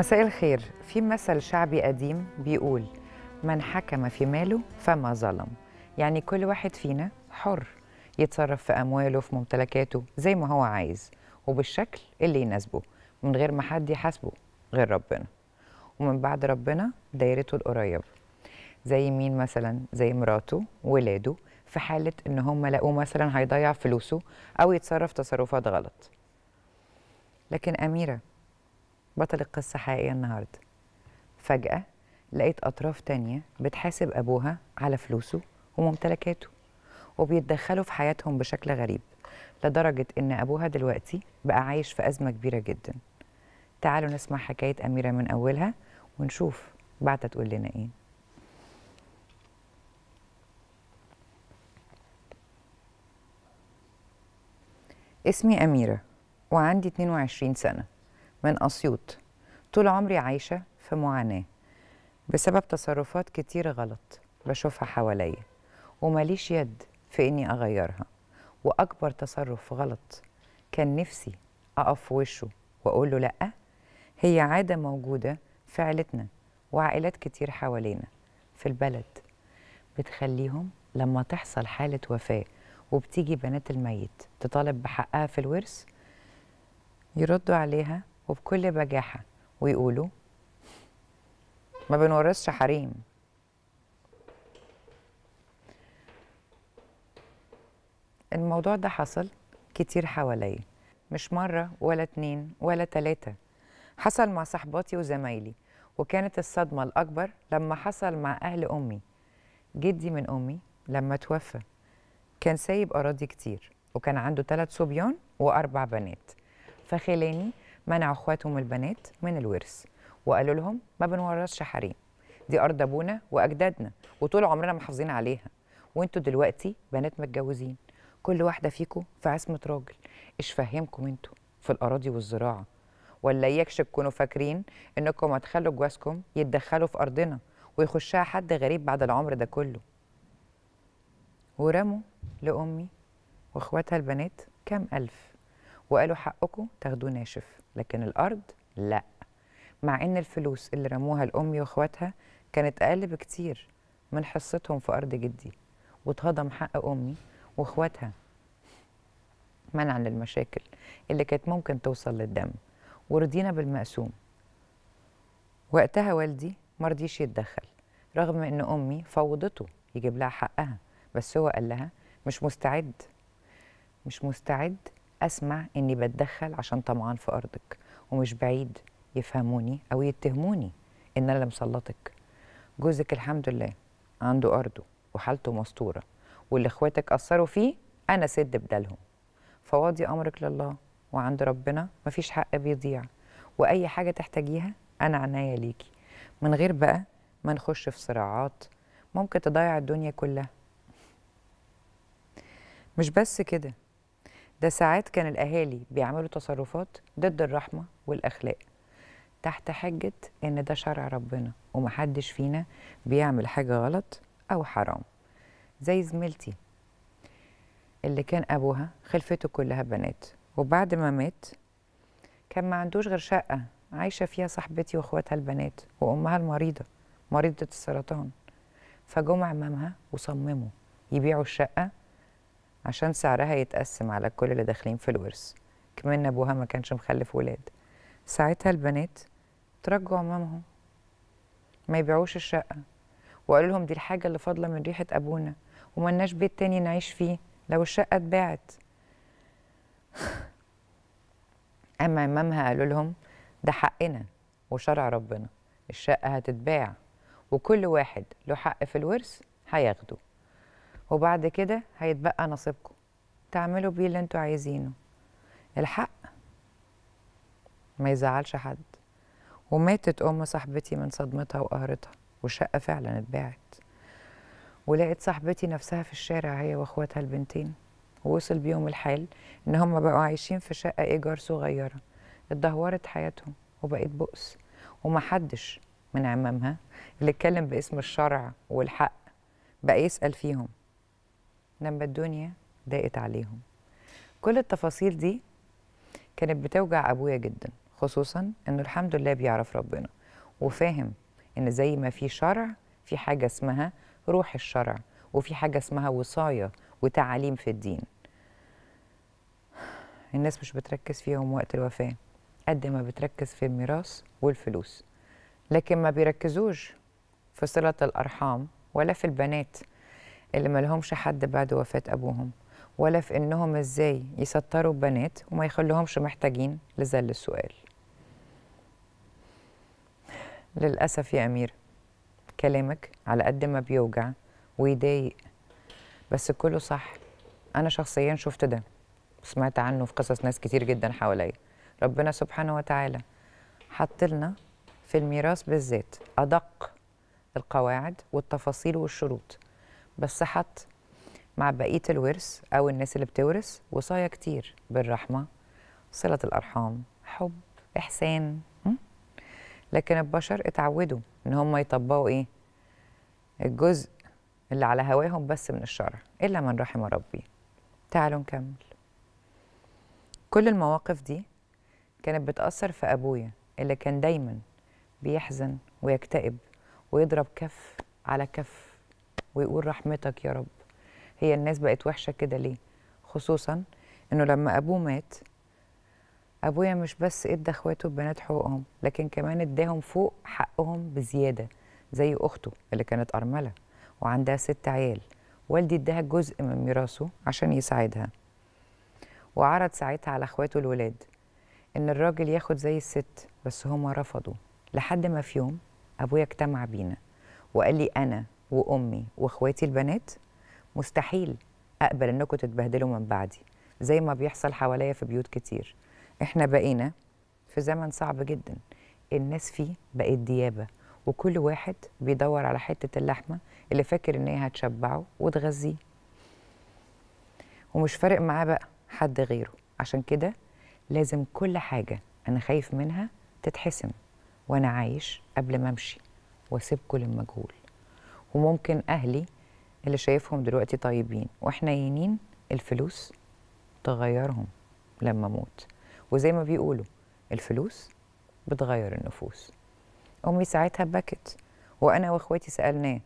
مساء الخير في مثل شعبي قديم بيقول من حكم في ماله فما ظلم يعني كل واحد فينا حر يتصرف في أمواله في ممتلكاته زي ما هو عايز وبالشكل اللي يناسبه من غير ما حد يحاسبه غير ربنا ومن بعد ربنا دايرته القريبة زي مين مثلا زي مراته ولاده في حالة إن هم لقوه مثلا هيضيع فلوسه أو يتصرف تصرفات غلط لكن أميرة بطل القصة حقيقية النهاردة فجأة لقيت أطراف تانية بتحاسب أبوها على فلوسه وممتلكاته وبيتدخلوا في حياتهم بشكل غريب لدرجة إن أبوها دلوقتي بقى عايش في أزمة كبيرة جدا تعالوا نسمع حكاية أميرة من أولها ونشوف بعتها تقول لنا إيه اسمي أميرة وعندي 22 سنة من أسيوط طول عمري عايشة في معاناة بسبب تصرفات كتير غلط بشوفها حواليا ومليش يد في إني أغيرها وأكبر تصرف غلط كان نفسي أقف في وشه وأقول له لأ هي عادة موجودة في عيلتنا وعائلات كتير حوالينا في البلد بتخليهم لما تحصل حالة وفاة وبتيجي بنات الميت تطالب بحقها في الورث يردوا عليها وبكل بجاحة ويقولوا ما بنورثش حريم الموضوع ده حصل كتير حواليا مش مرة ولا اتنين ولا تلاتة حصل مع صحباتي وزمايلي وكانت الصدمة الأكبر لما حصل مع أهل أمي جدي من أمي لما توفى كان سايب أراضي كتير وكان عنده ثلاث صبيان وأربع بنات فخلاني منعوا اخواتهم البنات من الورث وقالوا لهم ما بنورثش حريم دي ارض ابونا واجدادنا وطول عمرنا محافظين عليها وانتوا دلوقتي بنات متجوزين كل واحده فيكم في عصمه راجل ايش فهمكم انتوا في الاراضي والزراعه ولا اياكش تكونوا فاكرين انكم هتخلوا جوازكم يتدخلوا في ارضنا ويخشها حد غريب بعد العمر ده كله ورموا لامي واخواتها البنات كام الف وقالوا حقكم تاخدوه ناشف لكن الارض لا مع ان الفلوس اللي رموها لامي واخواتها كانت اقل بكتير من حصتهم في ارض جدي واتهضم حق امي واخواتها منعا للمشاكل اللي كانت ممكن توصل للدم ورضينا بالمقسوم وقتها والدي مرضيش يتدخل رغم ان امي فوضته يجيب لها حقها بس هو قال لها مش مستعد مش مستعد اسمع اني بتدخل عشان طمعان في ارضك ومش بعيد يفهموني او يتهموني ان انا اللي مسلطك جوزك الحمد لله عنده ارضه وحالته مستوره واللي اخواتك قصروا فيه انا سد بدالهم فواضي امرك لله وعند ربنا مفيش حق بيضيع واي حاجه تحتاجيها انا عناية ليكي من غير بقى ما نخش في صراعات ممكن تضيع الدنيا كلها مش بس كده ده ساعات كان الأهالي بيعملوا تصرفات ضد الرحمة والأخلاق تحت حجة إن ده شرع ربنا ومحدش فينا بيعمل حاجة غلط أو حرام زي زميلتي اللي كان أبوها خلفته كلها بنات وبعد ما مات كان ما عندوش غير شقة عايشة فيها صاحبتي وأخواتها البنات وأمها المريضة مريضة السرطان فجم عمامها وصمموا يبيعوا الشقة عشان سعرها يتقسم على كل اللي داخلين في الورث كمان أبوها ما كانش مخلف ولاد ساعتها البنات ترجعوا مامهم ما يبيعوش الشقة وقالوا لهم دي الحاجة اللي فاضلة من ريحة أبونا وملناش بيت تاني نعيش فيه لو الشقة اتباعت أما إمامها قالوا لهم ده حقنا وشرع ربنا الشقة هتتباع وكل واحد له حق في الورث هياخده وبعد كده هيتبقى نصيبكم تعملوا بيه اللي انتوا عايزينه الحق ما يزعلش حد وماتت أم صاحبتي من صدمتها وقهرتها والشقة فعلا اتباعت ولقيت صاحبتي نفسها في الشارع هي واخواتها البنتين ووصل بيهم الحال ان هم بقوا عايشين في شقة ايجار صغيرة اتدهورت حياتهم وبقت بؤس ومحدش من عمامها اللي اتكلم باسم الشرع والحق بقى يسأل فيهم لما الدنيا ضاقت عليهم كل التفاصيل دي كانت بتوجع أبويا جدا خصوصا إنه الحمد لله بيعرف ربنا وفاهم إن زي ما في شرع في حاجة اسمها روح الشرع وفي حاجة اسمها وصاية وتعاليم في الدين الناس مش بتركز فيهم وقت الوفاة قد ما بتركز في الميراث والفلوس لكن ما بيركزوش في صلة الأرحام ولا في البنات اللي ما لهمش حد بعد وفاة أبوهم ولا في إنهم إزاي يسطروا بنات وما يخلوهمش محتاجين لذل السؤال للأسف يا أمير كلامك على قد ما بيوجع ويضايق بس كله صح أنا شخصيا شفت ده سمعت عنه في قصص ناس كتير جدا حواليا ربنا سبحانه وتعالى حط لنا في الميراث بالذات أدق القواعد والتفاصيل والشروط بس حط مع بقية الورث أو الناس اللي بتورث وصايا كتير بالرحمة صلة الأرحام حب إحسان لكن البشر اتعودوا إن هم يطبقوا إيه الجزء اللي على هواهم بس من الشرع إلا من رحم ربي تعالوا نكمل كل المواقف دي كانت بتأثر في أبويا اللي كان دايما بيحزن ويكتئب ويضرب كف على كف ويقول رحمتك يا رب هي الناس بقت وحشة كده ليه خصوصا انه لما ابوه مات ابويا مش بس ادى اخواته البنات حقوقهم لكن كمان اداهم فوق حقهم بزيادة زي اخته اللي كانت ارملة وعندها ست عيال والدي اداها جزء من ميراثه عشان يساعدها وعرض ساعتها على اخواته الولاد ان الراجل ياخد زي الست بس هما رفضوا لحد ما في يوم ابويا اجتمع بينا وقال لي انا وامي واخواتي البنات مستحيل اقبل انكم تتبهدلوا من بعدي زي ما بيحصل حواليا في بيوت كتير احنا بقينا في زمن صعب جدا الناس فيه بقت ديابه وكل واحد بيدور على حته اللحمه اللي فاكر ان هي هتشبعه وتغذيه ومش فارق معاه بقى حد غيره عشان كده لازم كل حاجه انا خايف منها تتحسم وانا عايش قبل ما امشي واسيبكم للمجهول وممكن اهلي اللي شايفهم دلوقتي طيبين وحنينين الفلوس تغيرهم لما اموت وزي ما بيقولوا الفلوس بتغير النفوس امي ساعتها بكت وانا واخواتي سالناه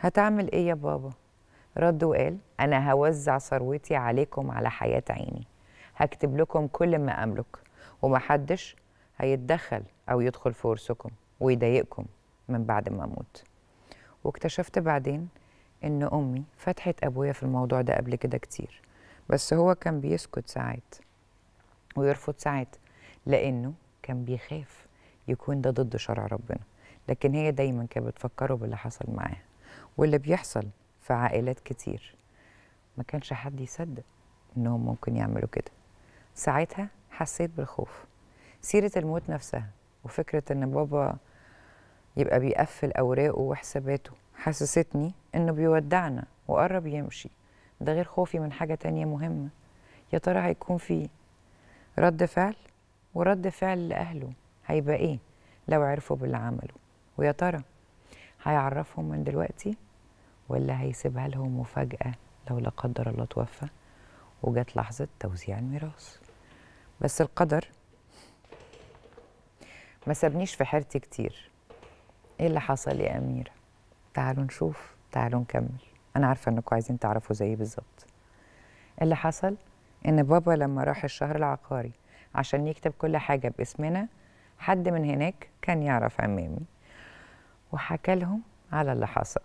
هتعمل ايه يا بابا رد وقال انا هوزع ثروتي عليكم على حياه عيني هكتب لكم كل ما املك ومحدش هيتدخل او يدخل في ورثكم ويضايقكم من بعد ما اموت واكتشفت بعدين ان امي فتحت ابويا في الموضوع ده قبل كده كتير بس هو كان بيسكت ساعات ويرفض ساعات لانه كان بيخاف يكون ده ضد شرع ربنا لكن هي دايما كانت بتفكره باللي حصل معاها واللي بيحصل في عائلات كتير ما كانش حد يصدق انهم ممكن يعملوا كده ساعتها حسيت بالخوف سيرة الموت نفسها وفكرة ان بابا يبقى بيقفل أوراقه وحساباته حسستني إنه بيودعنا وقرب يمشي ده غير خوفي من حاجة تانية مهمة يا ترى هيكون في رد فعل ورد فعل لأهله هيبقى إيه لو عرفوا باللي عمله ويا ترى هيعرفهم من دلوقتي ولا هيسيبها لهم مفاجأة لو لا قدر الله توفى وجت لحظة توزيع الميراث بس القدر ما سابنيش في حيرتي كتير ايه اللي حصل يا اميره تعالوا نشوف تعالوا نكمل انا عارفه انكم عايزين تعرفوا زيي بالظبط إيه اللي حصل ان بابا لما راح الشهر العقاري عشان يكتب كل حاجه باسمنا حد من هناك كان يعرف عمامي وحكى لهم على اللي حصل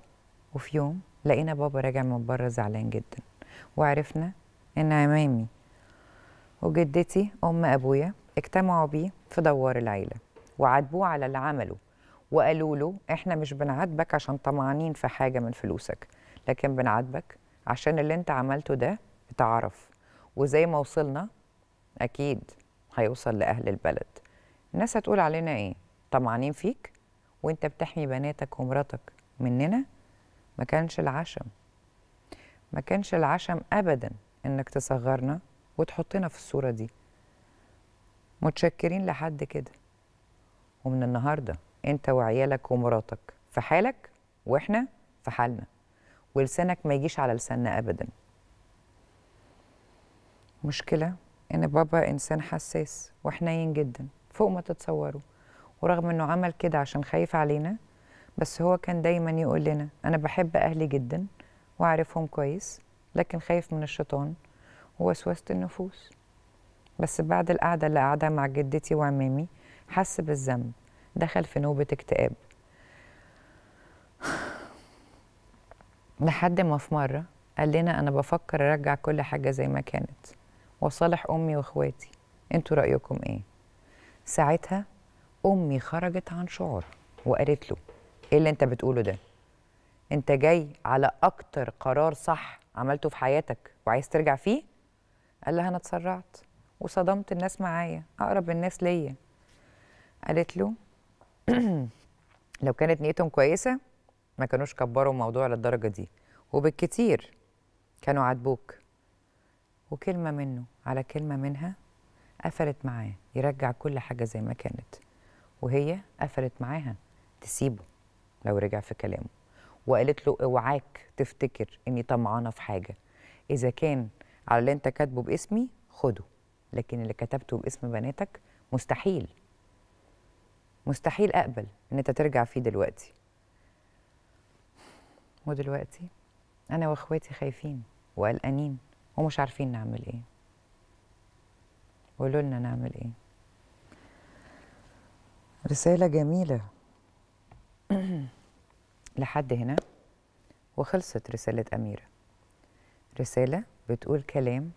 وفي يوم لقينا بابا راجع من بره زعلان جدا وعرفنا ان عمامي وجدتي ام ابويا اجتمعوا بيه في دوار العيله وعاتبوه على اللي عمله وقالوا له احنا مش بنعاتبك عشان طمعانين في حاجه من فلوسك لكن بنعاتبك عشان اللي انت عملته ده اتعرف وزي ما وصلنا اكيد هيوصل لاهل البلد الناس هتقول علينا ايه طمعانين فيك وانت بتحمي بناتك ومراتك مننا ما كانش العشم ما كانش العشم ابدا انك تصغرنا وتحطنا في الصوره دي متشكرين لحد كده ومن النهارده انت وعيالك ومراتك في حالك واحنا في حالنا ولسانك ما يجيش على لساننا ابدا مشكله ان بابا انسان حساس وحنين جدا فوق ما تتصوروا ورغم انه عمل كده عشان خايف علينا بس هو كان دايما يقول لنا انا بحب اهلي جدا وعارفهم كويس لكن خايف من الشيطان ووسوسه النفوس بس بعد القعده اللي قعدها مع جدتي وعمامي حس بالذنب دخل في نوبة اكتئاب لحد ما في مرة قال لنا أنا بفكر أرجع كل حاجة زي ما كانت وصالح أمي وإخواتي أنتوا رأيكم إيه؟ ساعتها أمي خرجت عن شعورها وقالت له إيه اللي أنت بتقوله ده؟ أنت جاي على أكتر قرار صح عملته في حياتك وعايز ترجع فيه؟ قال لها أنا اتسرعت وصدمت الناس معايا أقرب الناس ليا قالت له لو كانت نيتهم كويسه ما كانوش كبروا الموضوع للدرجه دي وبالكتير كانوا عاتبوك وكلمه منه على كلمه منها قفلت معاه يرجع كل حاجه زي ما كانت وهي قفلت معاها تسيبه لو رجع في كلامه وقالت له اوعاك تفتكر اني طمعانه في حاجه اذا كان على اللي انت كاتبه باسمي خده لكن اللي كتبته باسم بناتك مستحيل مستحيل اقبل ان انت ترجع فيه دلوقتي ودلوقتي انا واخواتي خايفين وقلقانين ومش عارفين نعمل ايه قولوا لنا نعمل ايه رسالة جميلة لحد هنا وخلصت رسالة أميرة رسالة بتقول كلام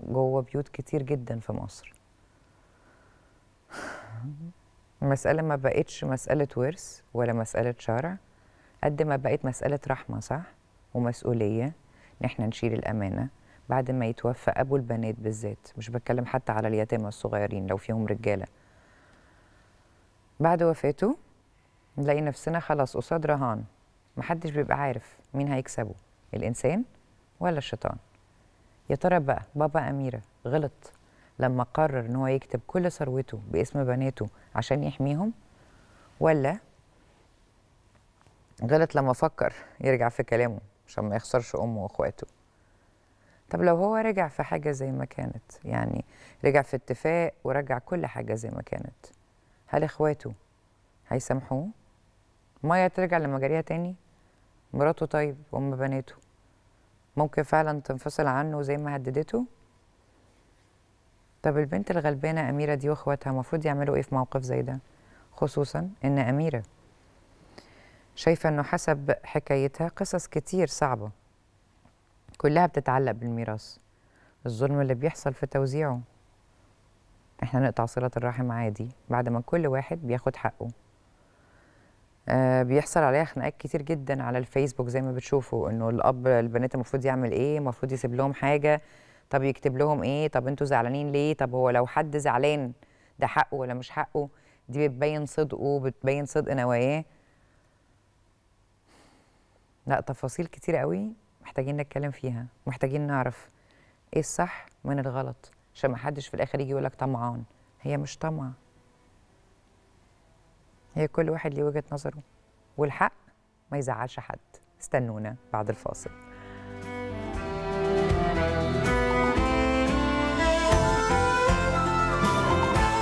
جوه بيوت كتير جدا في مصر المسألة ما بقتش مسألة ورث ولا مسألة شرع قد ما بقت مسألة رحمة صح ومسؤولية إن إحنا نشيل الأمانة بعد ما يتوفى أبو البنات بالذات مش بتكلم حتى على اليتامى الصغيرين لو فيهم رجالة بعد وفاته نلاقي نفسنا خلاص قصاد رهان محدش بيبقى عارف مين هيكسبه الإنسان ولا الشيطان يا ترى بقى بابا أميرة غلط لما قرر ان هو يكتب كل ثروته باسم بناته عشان يحميهم ولا غلط لما فكر يرجع في كلامه عشان ما يخسرش امه واخواته طب لو هو رجع في حاجه زي ما كانت يعني رجع في اتفاق ورجع كل حاجه زي ما كانت هل اخواته هيسامحوه ميه ترجع لمجاريها تاني مراته طيب وام بناته ممكن فعلا تنفصل عنه زي ما هددته طب البنت الغلبانه اميره دي واخواتها المفروض يعملوا ايه في موقف زي ده خصوصا ان اميره شايفه انه حسب حكايتها قصص كتير صعبه كلها بتتعلق بالميراث الظلم اللي بيحصل في توزيعه احنا نقطع صله الرحم عادي بعد ما كل واحد بياخد حقه آه بيحصل عليها خناقات كتير جدا على الفيسبوك زي ما بتشوفوا انه الاب البنات المفروض يعمل ايه المفروض يسيب لهم حاجه طب يكتب لهم ايه طب انتوا زعلانين ليه طب هو لو حد زعلان ده حقه ولا مش حقه دي بتبين صدقه بتبين صدق نواياه لا تفاصيل كتير قوي محتاجين نتكلم فيها محتاجين نعرف ايه الصح من الغلط عشان ما حدش في الاخر يجي يقول لك طمعان هي مش طمع هي كل واحد ليه وجهه نظره والحق ما يزعلش حد استنونا بعد الفاصل